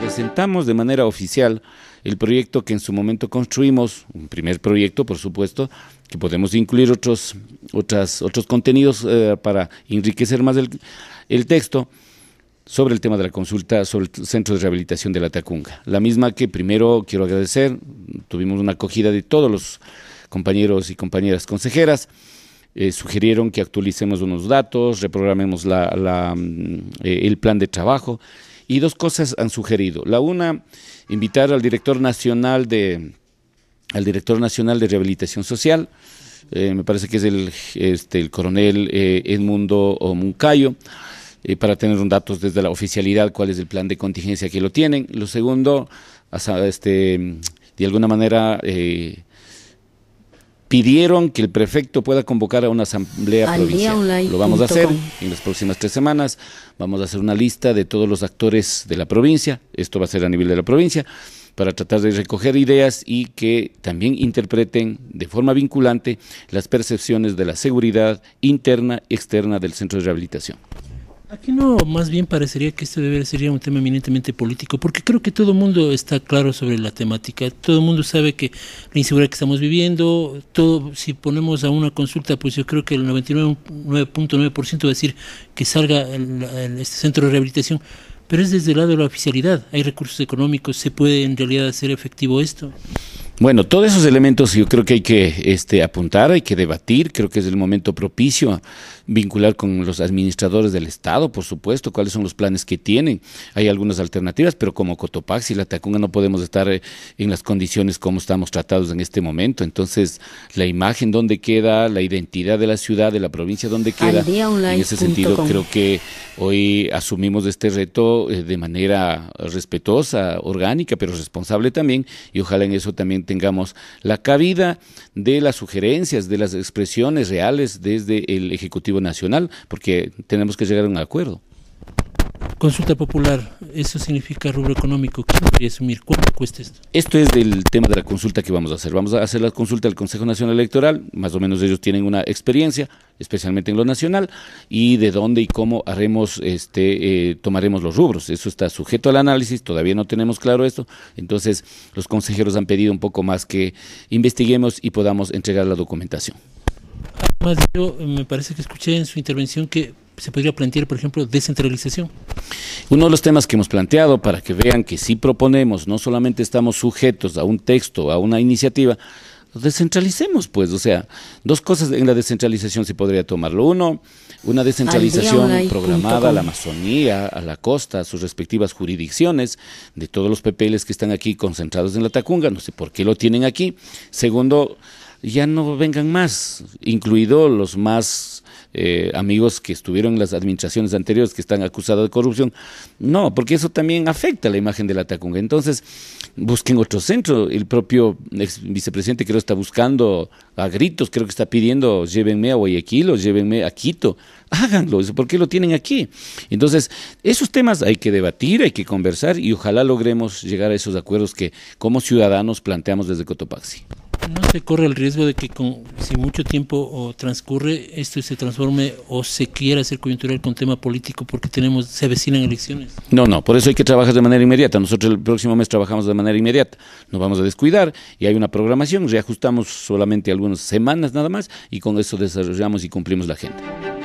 Presentamos de manera oficial el proyecto que en su momento construimos, un primer proyecto por supuesto, que podemos incluir otros, otros contenidos eh, para enriquecer más el, el texto sobre el tema de la consulta sobre el Centro de Rehabilitación de la Tacunga. La misma que primero quiero agradecer, tuvimos una acogida de todos los compañeros y compañeras consejeras sugerieron eh, sugirieron que actualicemos unos datos, reprogramemos mm, eh, el plan de trabajo. Y dos cosas han sugerido. La una, invitar al director nacional de, al director nacional de rehabilitación social, eh, me parece que es el, este, el coronel Edmundo Muncayo, para tener un datos desde la oficialidad, cuál es el plan de contingencia que lo tienen. Lo segundo, este, de alguna manera pidieron que el prefecto pueda convocar a una asamblea provincial. Lo vamos a hacer en las próximas tres semanas. Vamos a hacer una lista de todos los actores de la provincia. Esto va a ser a nivel de la provincia para tratar de recoger ideas y que también interpreten de forma vinculante las percepciones de la seguridad interna y externa del centro de rehabilitación. Aquí no, más bien parecería que este debería ser un tema eminentemente político, porque creo que todo el mundo está claro sobre la temática, todo el mundo sabe que la inseguridad que estamos viviendo, todo, si ponemos a una consulta, pues yo creo que el 99.9% va a decir que salga este centro de rehabilitación, pero es desde el lado de la oficialidad, hay recursos económicos, ¿se puede en realidad hacer efectivo esto? Bueno, todos esos elementos yo creo que hay que este, apuntar, hay que debatir, creo que es el momento propicio a vincular con los administradores del Estado, por supuesto, cuáles son los planes que tienen. Hay algunas alternativas, pero como Cotopaxi y La Tacunga no podemos estar eh, en las condiciones como estamos tratados en este momento. Entonces, la imagen donde queda, la identidad de la ciudad, de la provincia donde queda, en ese sentido creo que Hoy asumimos este reto eh, de manera respetuosa, orgánica, pero responsable también, y ojalá en eso también tengamos la cabida de las sugerencias, de las expresiones reales desde el Ejecutivo Nacional, porque tenemos que llegar a un acuerdo. Consulta popular, eso significa rubro económico. que podría asumir? ¿Cuánto cuesta esto? Esto es del tema de la consulta que vamos a hacer. Vamos a hacer la consulta al Consejo Nacional Electoral. Más o menos ellos tienen una experiencia, especialmente en lo nacional, y de dónde y cómo haremos, este, eh, tomaremos los rubros. Eso está sujeto al análisis. Todavía no tenemos claro esto. Entonces, los consejeros han pedido un poco más que investiguemos y podamos entregar la documentación. Además, yo eh, me parece que escuché en su intervención que se podría plantear, por ejemplo, descentralización? Uno de los temas que hemos planteado para que vean que si proponemos, no solamente estamos sujetos a un texto, a una iniciativa, descentralicemos, pues, o sea, dos cosas en la descentralización se podría tomarlo. Uno, una descentralización programada a la Amazonía, a la costa, a sus respectivas jurisdicciones, de todos los PPLs que están aquí concentrados en la Tacunga, no sé por qué lo tienen aquí. Segundo, ya no vengan más, incluido los más eh, amigos que estuvieron en las administraciones anteriores que están acusados de corrupción. No, porque eso también afecta la imagen de la Tacunga. Entonces, busquen otro centro. El propio ex vicepresidente creo está buscando a gritos, creo que está pidiendo, llévenme a Guayaquil o llévenme a Quito. Háganlo, ¿por qué lo tienen aquí? Entonces, esos temas hay que debatir, hay que conversar y ojalá logremos llegar a esos acuerdos que como ciudadanos planteamos desde Cotopaxi no se corre el riesgo de que si mucho tiempo transcurre esto se transforme o se quiera hacer coyuntural con tema político porque tenemos se avecinan elecciones. No, no, por eso hay que trabajar de manera inmediata. Nosotros el próximo mes trabajamos de manera inmediata. Nos vamos a descuidar y hay una programación, reajustamos solamente algunas semanas nada más y con eso desarrollamos y cumplimos la agenda.